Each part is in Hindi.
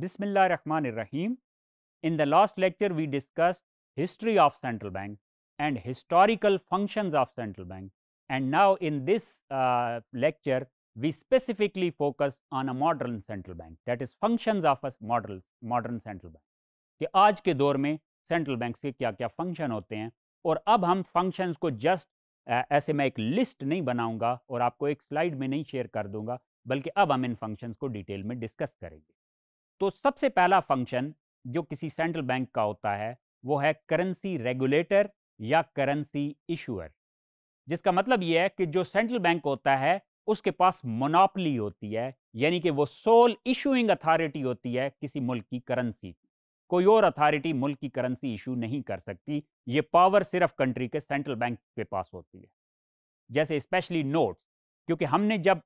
Bismillah Rahman Rahim. In the last lecture, we discussed history of central bank and historical functions of central bank. And now in this uh, lecture, we specifically focus on a modern central bank that is functions of a modern, modern central bank. कि आज के दौर में सेंट्रल बैंक के क्या क्या फंक्शन होते हैं और अब हम फंक्शंस को जस्ट ऐसे मैं एक लिस्ट नहीं बनाऊंगा और आपको एक स्लाइड में नहीं शेयर कर दूंगा बल्कि अब हम इन फंक्शंस को डिटेल में डिस्कस करेंगे तो सबसे पहला फंक्शन जो किसी सेंट्रल बैंक का होता है वो है करेंसी रेगुलेटर या करेंसी इशूअर जिसका मतलब यह है कि जो सेंट्रल बैंक होता है उसके पास मोनोपली होती है यानी कि वो सोल इशूइंग अथॉरिटी होती है किसी मुल्क की करेंसी की कोई और अथॉरिटी मुल्क की करेंसी इशू नहीं कर सकती ये पावर सिर्फ कंट्री के सेंट्रल बैंक के पास होती है जैसे स्पेशली नोट्स क्योंकि हमने जब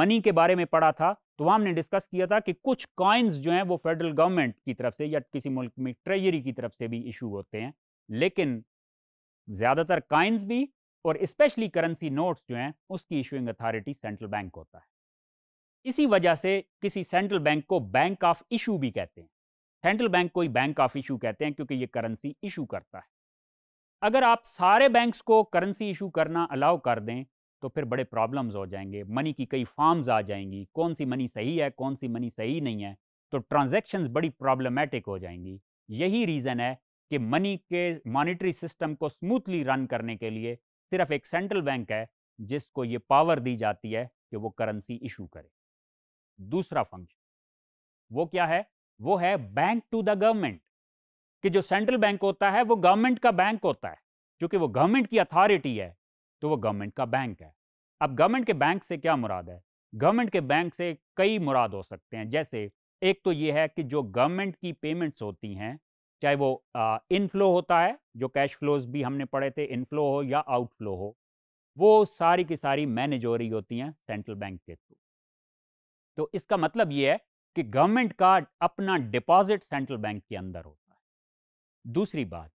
मनी के बारे में पढ़ा था तो वहां हमने डिस्कस किया था कि कुछ कॉइन्स जो हैं वो फेडरल गवर्नमेंट की तरफ से या किसी मुल्क में ट्रेजरी की तरफ से भी इशू होते हैं लेकिन ज़्यादातर कॉइन्स भी और स्पेशली करेंसी नोट्स जो हैं उसकी इशूइंग अथॉरिटी सेंट्रल बैंक होता है इसी वजह से किसी सेंट्रल बैंक को बैंक ऑफ इशू भी कहते हैं सेंट्रल बैंक को ही बैंक ऑफ इशू कहते हैं क्योंकि ये करेंसी इशू करता है अगर आप सारे बैंक्स को करेंसी इशू करना अलाउ कर दें तो फिर बड़े प्रॉब्लम्स हो जाएंगे मनी की कई फॉर्म्स आ जाएंगी कौन सी मनी सही है कौन सी मनी सही नहीं है तो ट्रांजेक्शन बड़ी प्रॉब्लमेटिक हो जाएंगी यही रीज़न है कि मनी के मॉनिटरी सिस्टम को स्मूथली रन करने के लिए सिर्फ एक सेंट्रल बैंक है जिसको ये पावर दी जाती है कि वो करेंसी इशू करे दूसरा फंक्शन वो क्या है वो है बैंक टू द गवर्नमेंट कि जो सेंट्रल बैंक होता है वो गवर्नमेंट का बैंक होता है क्योंकि वो गवर्नमेंट की अथॉरिटी है तो वो गवर्नमेंट का बैंक है अब गवर्नमेंट के बैंक से क्या मुराद है गवर्नमेंट के बैंक से कई मुराद हो सकते हैं जैसे एक तो ये है कि जो गवर्नमेंट की पेमेंट्स होती हैं चाहे वो इनफ्लो होता है जो कैश फ्लोज भी हमने पढ़े थे इनफ्लो हो या आउटफ्लो हो वो सारी की सारी मैनेज हो रही होती हैं सेंट्रल बैंक के थ्रू तो इसका मतलब ये है कि गवर्नमेंट का अपना डिपॉजिट सेंट्रल बैंक के अंदर होता है दूसरी बात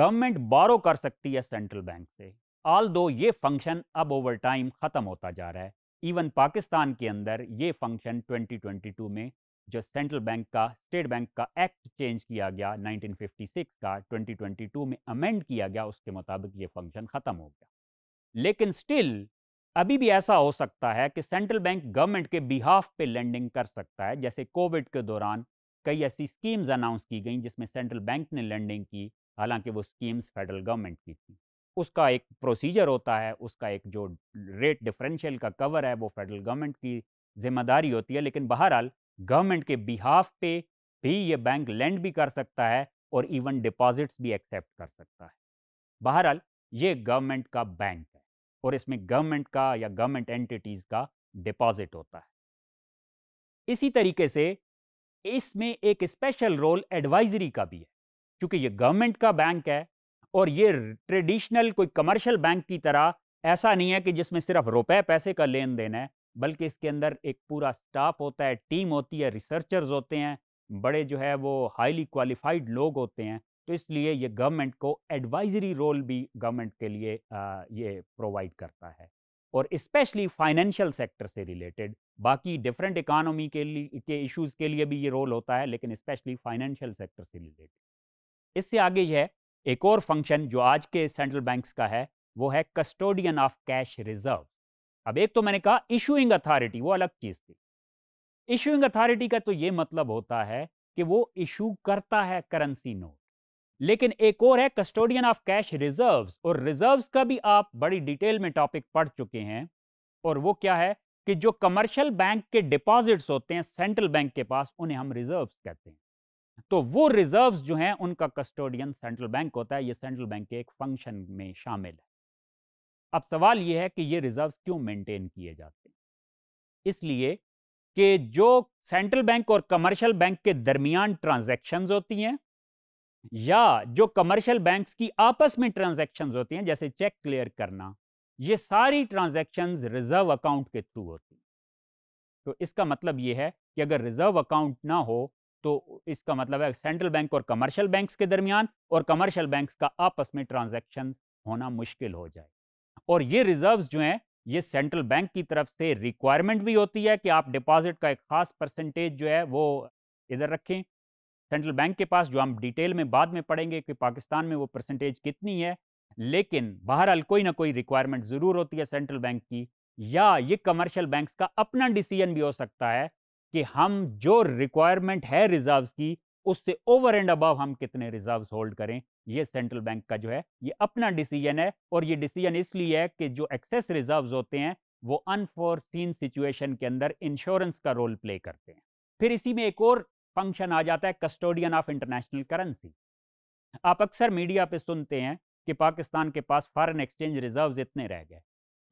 गवर्नमेंट बारो कर सकती है सेंट्रल बैंक से आल दो ये फंक्शन अब ओवर टाइम ख़त्म होता जा रहा है इवन पाकिस्तान के अंदर ये फंक्शन 2022 में जो सेंट्रल बैंक का स्टेट बैंक का एक्ट चेंज किया गया 1956 का 2022 में अमेंड किया गया उसके मुताबिक ये फंक्शन ख़त्म हो गया लेकिन स्टिल अभी भी ऐसा हो सकता है कि सेंट्रल बैंक गवर्नमेंट के बिहाफ पे लैंडिंग कर सकता है जैसे कोविड के दौरान कई ऐसी स्कीम्स अनाउंस की गई जिसमें सेंट्रल बैंक ने लैंडिंग की हालांकि वो स्कीम्स फेडरल गवर्नमेंट की थी उसका एक प्रोसीजर होता है उसका एक जो रेट डिफरेंशियल का कवर है वो फेडरल गवर्नमेंट की जिम्मेदारी होती है लेकिन बहरहाल गवर्नमेंट के बिहाफ पे भी ये बैंक लैंड भी कर सकता है और इवन डिपॉजिट्स भी एक्सेप्ट कर सकता है बहरहाल ये गवर्नमेंट का बैंक है और इसमें गवर्नमेंट का या गवर्नमेंट एंटिटीज़ का डिपॉजिट होता है इसी तरीके से इसमें एक स्पेशल रोल एडवाइजरी का भी है क्योंकि ये गवर्नमेंट का बैंक है और ये ट्रेडिशनल कोई कमर्शियल बैंक की तरह ऐसा नहीं है कि जिसमें सिर्फ रुपए पैसे का लेन देन है बल्कि इसके अंदर एक पूरा स्टाफ होता है टीम होती है रिसर्चर्स होते हैं बड़े जो है वो हाईली क्वालिफाइड लोग होते हैं तो इसलिए ये गवर्नमेंट को एडवाइजरी रोल भी गवर्नमेंट के लिए आ, ये प्रोवाइड करता है और इस्पेशली फाइनेंशियल सेक्टर से रिलेटेड बाकी डिफरेंट इकानमी के लिए के इशूज़ के लिए भी ये रोल होता है लेकिन स्पेशली फाइनेंशियल सेक्टर से रिलेटेड इससे आगे यह है एक और फंक्शन जो आज के सेंट्रल बैंक्स का है वो है कस्टोडियन ऑफ कैश रिजर्व अब एक तो मैंने कहा इशूइंग अथॉरिटी वो अलग चीज़ थी इशूइंग अथॉरिटी का तो ये मतलब होता है कि वो इशू करता है करेंसी नोट लेकिन एक और है कस्टोडियन ऑफ कैश रिजर्व्स और रिजर्व्स का भी आप बड़ी डिटेल में टॉपिक पढ़ चुके हैं और वो क्या है कि जो कमर्शियल बैंक के डिपॉजिट्स होते हैं सेंट्रल बैंक के पास उन्हें हम रिजर्व्स कहते हैं तो वो रिजर्व्स जो हैं उनका कस्टोडियन सेंट्रल बैंक होता है ये सेंट्रल बैंक के एक फंक्शन में शामिल है अब सवाल ये है कि ये रिजर्व्स क्यों मेंटेन किए जाते हैं इसलिए कि जो सेंट्रल बैंक और कमर्शियल बैंक के दरमियान ट्रांजैक्शंस होती हैं या जो कमर्शियल बैंक्स की आपस में ट्रांजेक्शन होती हैं जैसे चेक क्लियर करना ये सारी ट्रांजेक्शन रिजर्व अकाउंट के थ्रू होती हैं तो इसका मतलब ये है कि अगर रिजर्व अकाउंट ना हो तो इसका मतलब है सेंट्रल बैंक और कमर्शियल बैंक्स के दरमियान और कमर्शियल बैंक्स का आपस में ट्रांजैक्शन होना मुश्किल हो जाए और ये रिजर्व्स जो हैं ये सेंट्रल बैंक की तरफ से रिक्वायरमेंट भी होती है कि आप डिपॉजिट का एक खास परसेंटेज जो है वो इधर रखें सेंट्रल बैंक के पास जो हम डिटेल में बाद में पढ़ेंगे कि पाकिस्तान में वो परसेंटेज कितनी है लेकिन बहरहाल कोई ना कोई रिक्वायरमेंट ज़रूर होती है सेंट्रल बैंक की या ये कमर्शियल बैंक्स का अपना डिसीजन भी हो सकता है कि हम जो रिक्वायरमेंट है रिजर्व्स की उससे ओवर एंड अबव हम कितने रिजर्व्स होल्ड करें ये सेंट्रल बैंक का जो है ये अपना डिसीजन है और ये डिसीजन इसलिए है कि जो एक्सेस रिजर्व्स होते हैं वो अनफोर्सीन सिचुएशन के अंदर इंश्योरेंस का रोल प्ले करते हैं फिर इसी में एक और फंक्शन आ जाता है कस्टोडियन ऑफ इंटरनेशनल करेंसी आप अक्सर मीडिया पे सुनते हैं कि पाकिस्तान के पास फॉरेन एक्सचेंज रिजर्व्स इतने रह गए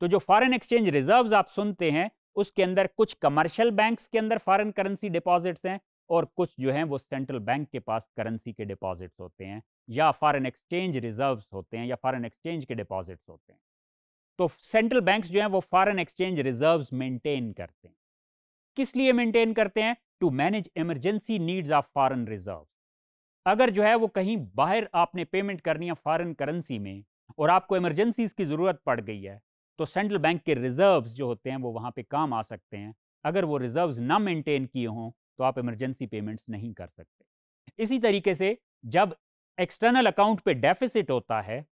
तो जो फॉरेन एक्सचेंज रिजर्व्स आप सुनते हैं उसके अंदर कुछ कमर्शियल बैंक्स के अंदर फॉरेन करेंसी डिपॉजिट्स हैं और कुछ जो हैं वो सेंट्रल बैंक के पास करेंसी के डिपॉजिट्स होते हैं या फॉरेन एक्सचेंज रिजर्व्स होते हैं या फॉरेन एक्सचेंज के डिपॉजिट्स होते हैं तो सेंट्रल बैंक्स जो हैं वो फॉरेन एक्सचेंज रिजर्व्स मेंटेन करते हैं किस लिए मेंटेन करते हैं to manage emergency needs of foreign reserve अगर जो है वो कहीं बाहर आपने पेमेंट करनी है फॉरेन करेंसी में और आपको इमरजेंसीज की ज़रूरत पड़ गई है तो सेंट्रल बैंक के रिजर्व्स जो होते हैं वो वहाँ पे काम आ सकते हैं अगर वो रिजर्व्स ना मेंटेन किए हों तो आप इमरजेंसी पेमेंट्स नहीं कर सकते इसी तरीके से जब एक्सटर्नल अकाउंट पे डेफिसिट होता है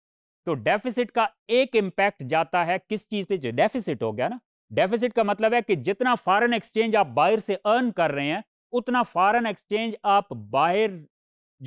तो डेफिसिट का एक इम्पैक्ट जाता है किस चीज़ पे जो डेफिसिट हो गया ना डेफिसिट का मतलब है कि जितना फॉरेन एक्सचेंज आप बाहर से अर्न कर रहे हैं उतना फॉरेन एक्सचेंज आप बाहर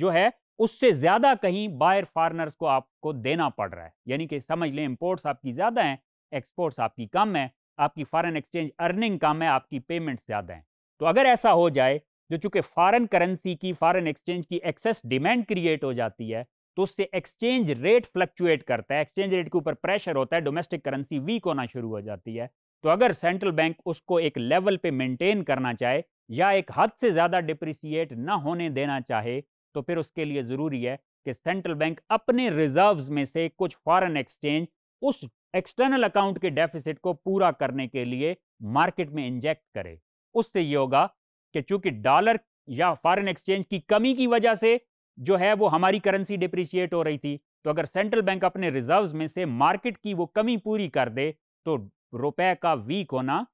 जो है उससे ज़्यादा कहीं बाहर फॉरनर्स को आपको देना पड़ रहा है यानी कि समझ लें इम्पोर्ट्स आपकी ज़्यादा हैं एक्सपोर्ट्स आपकी कम है आपकी फॉरेन एक्सचेंज अर्निंग कम है आपकी पेमेंट ज़्यादा है तो अगर ऐसा हो जाए जो चूंकि फॉरेन करेंसी की फॉरेन एक्सचेंज की एक्सेस डिमांड क्रिएट हो जाती है तो उससे एक्सचेंज रेट फ्लक्चुएट करता है एक्सचेंज रेट के ऊपर प्रेशर होता है डोमेस्टिक करेंसी वीक होना शुरू हो जाती है तो अगर सेंट्रल बैंक उसको एक लेवल पे मेंटेन करना चाहे या एक हद से ज़्यादा डिप्रिसिएट ना होने देना चाहे तो फिर उसके लिए ज़रूरी है कि सेंट्रल बैंक अपने रिजर्व में से कुछ फॉरन एक्सचेंज उस एक्सटर्नल अकाउंट के डेफिसिट को पूरा करने के लिए मार्केट में इंजेक्ट करे उससे ये होगा कि चूंकि डॉलर या फॉरेन एक्सचेंज की कमी की वजह से जो है वो हमारी करेंसी डिप्रिशिएट हो रही थी तो अगर सेंट्रल बैंक अपने रिजर्व्स में से मार्केट की वो कमी पूरी कर दे तो रुपए का वीक होना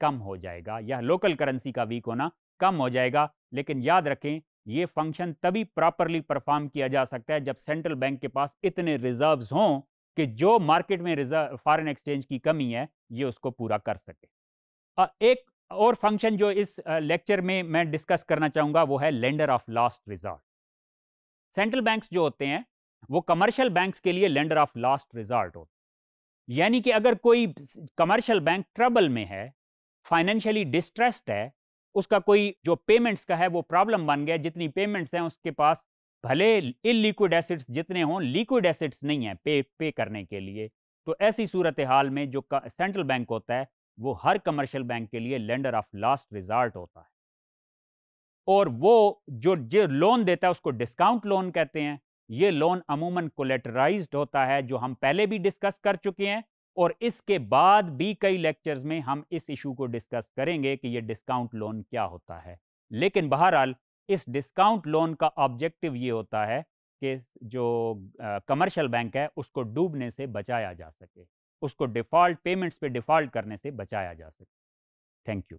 कम हो जाएगा या लोकल करेंसी का वीक होना कम हो जाएगा लेकिन याद रखें ये फंक्शन तभी प्रॉपरली परफॉर्म किया जा सकता है जब सेंट्रल बैंक के पास इतने रिजर्व्स हों कि जो मार्केट में रिजर्व फॉरेन एक्सचेंज की कमी है ये उसको पूरा कर सके एक और फंक्शन जो इस लेक्चर में मैं डिस्कस करना चाहूँगा वो है lender of last resort central banks जो होते हैं वो कमर्शियल बैंक्स के लिए लेंडर ऑफ लास्ट रिजॉर्ट होते हैं यानी कि अगर कोई कमर्शियल बैंक ट्रबल में है फाइनेंशियली डिस्ट्रेस्ड है उसका कोई जो पेमेंट्स का है वो प्रॉब्लम बन गया जितनी पेमेंट्स हैं उसके पास भले इलिक्विड एसिड्स जितने हों लिक्विड एसिड्स नहीं हैं पे पे करने के लिए तो ऐसी सूरत हाल में जो सेंट्रल बैंक होता है वो हर कमर्शियल बैंक के लिए लेंडर ऑफ लास्ट रिजॉर्ट होता है और वो जो जो लोन देता है उसको डिस्काउंट लोन कहते हैं ये लोन अमूमन कोलेटराइज होता है जो हम पहले भी डिस्कस कर चुके हैं और इसके बाद भी कई लेक्चर्स में हम इस इशू को डिस्कस करेंगे कि ये डिस्काउंट लोन क्या होता है लेकिन बहरहाल इस डिस्काउंट लोन का ऑब्जेक्टिव ये होता है कि जो कमर्शियल बैंक है उसको डूबने से बचाया जा सके उसको डिफ़ॉल्ट पेमेंट्स पे डिफ़ॉल्ट करने से बचाया जा सके थैंक यू